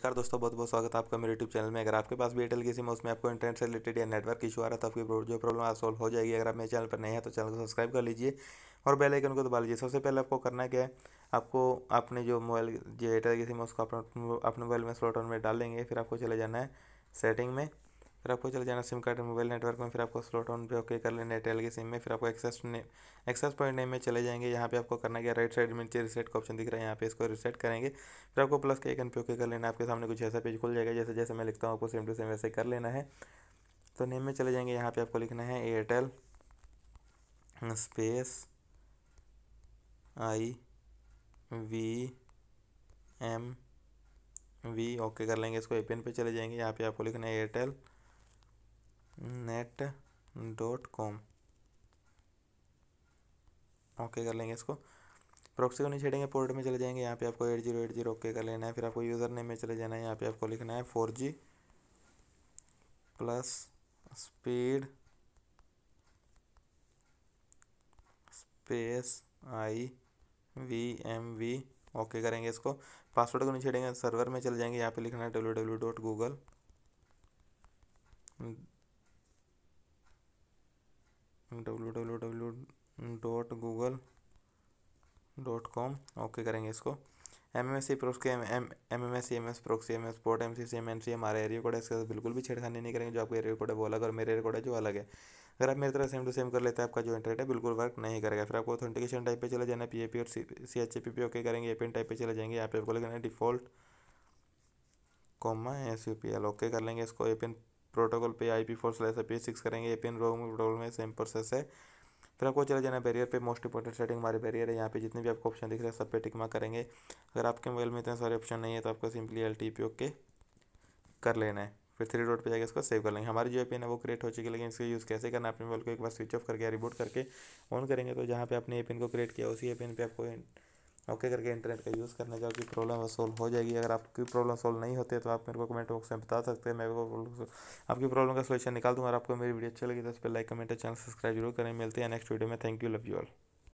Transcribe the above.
नमस्कार दोस्तों बहुत बहुत स्वागत है आपका मेरे यूट्यूब चैनल में अगर आपके पास भी एयरटेल की सिम है उसमें आपको इंटरनेट से रिलेटेड या नेटवर्क इशू आ रहा था तो आपकी जो प्रॉब्लम आज सॉल्व हो जाएगी अगर आप मेरे चैनल पर नहीं है तो चैनल को सब्सक्राइब कर लीजिए और बेल आइकन को दबा लीजिए सबसे पहले आपको करना क्या है आपको अपने जो मोबाइल जो एयरटेल की सिम है उसको अपने मोबाइल में स्लॉट ऑन में डाल लेंगे फिर आपको चले जाना है सेटिंग में फिर आपको चले जाना सिम कार्ड मोबाइल नेटवर्क में फिर आपको स्लॉट ऑन पे ओके कर लेना एयरटेल की सिम में फिर आपको एक्सेस ने एक्सेस पॉइंट नेम में चले जाएंगे यहाँ पे आपको करना क्या राइट साइड में नीचे रिसेट का ऑप्शन दिख रहा है यहाँ पे इसको रिसेट करेंगे फिर आपको प्लस के एक पे ओके कर लेना आपके सामने कुछ ऐसा पेज खुल जाएगा जैसे जैसे मैं लिखता हूँ आपको सेम टू सेम वैसे कर लेना है तो नेम में चले जाएंगे यहाँ पर आपको लिखना है Airtel space I V M V okay कर लेंगे इसको पेन पे चले जाएंगे यहाँ पे आपको लिखना है Airtel net dot com okay कर लेंगे इसको प्रॉक्सी को नहीं छेड़ेंगे पोर्ट में चले जाएंगे यहाँ पे आपको eight zero eight zero okay कर लेना है फिर आपको यूज़र नेम में चले जाना है यहाँ पे आपको लिखना है four G plus speed space I V M V okay करेंगे इसको पासवर्ड को नहीं छेड़ेंगे सर्वर में चले जाएंगे यहाँ पे लिखना है W W dot Google W W W dot Google dot com okay करेंगे इसको M M S C proxy M M M S C M S proxy M S port M C C M N C हमारे area code है इसके साथ बिल्कुल भी छेड़खानी नहीं करेंगे जो आपका एरिया कोड है वो अलग और मेरे एरिया कोड है जो अलग है अगर आप मेरी तरह सेम टू सेम कर लेते हैं आपका जो इंटरनेट है बिल्कुल वर्क नहीं करेगा फिर आपको ऑथेंटिकेशन टाइप पर चले जाना पी ए पी और C H A P P okay करेंगे ए पी एन टाइप पर चले जाएंगे यहाँ पे आपको लगाना default comma S U P L okay कर लेंगे इसको ए पी एन प्रोटोकॉल पे I P four slash I P six करेंगे A P N roam protocol में सेम प्रोसेस है फिर आपको चले जाना बैरियर पे मोस्ट इंपॉर्टेंट सेटिंग हमारे बैरियर है यहाँ पे जितने भी आपको ऑप्शन दिख रहे हैं सब पे टिकमा करेंगे अगर आपके मोबाइल में इतने सारे ऑप्शन नहीं है तो आपको simply L T P okay कर लेना है फिर थ्री डॉट पे जाकर इसको सेव कर लेंगे हमारी जो ए पिन है वो क्रिएट हो चुकी है लेकिन इसका यूज़ कैसे करना है अपने मोबाइल को एक बार स्विच ऑफ करके रिबूट करके ऑन करेंगे तो जहाँ पे आपने ए पिन को क्रिएट किया उसी ए पिन पे आपको ओके करके इंटरनेट का यूज़ करने का प्रॉब्लम सोल्व हो जाएगी अगर आपकी प्रॉब्लम सोल्व नहीं होती है तो आप मेरे को कमेंट बॉक्स में बता सकते हैं मैं आपकी प्रॉब्लम का सोल्यूशन निकाल दूँगा और आपको मेरी वीडियो अच्छी लगी तो उस पर लाइक कमेंट और चैनल सब्सक्राइब जरूर करें मिलते हैं नेक्स्ट वीडियो में thank you love you all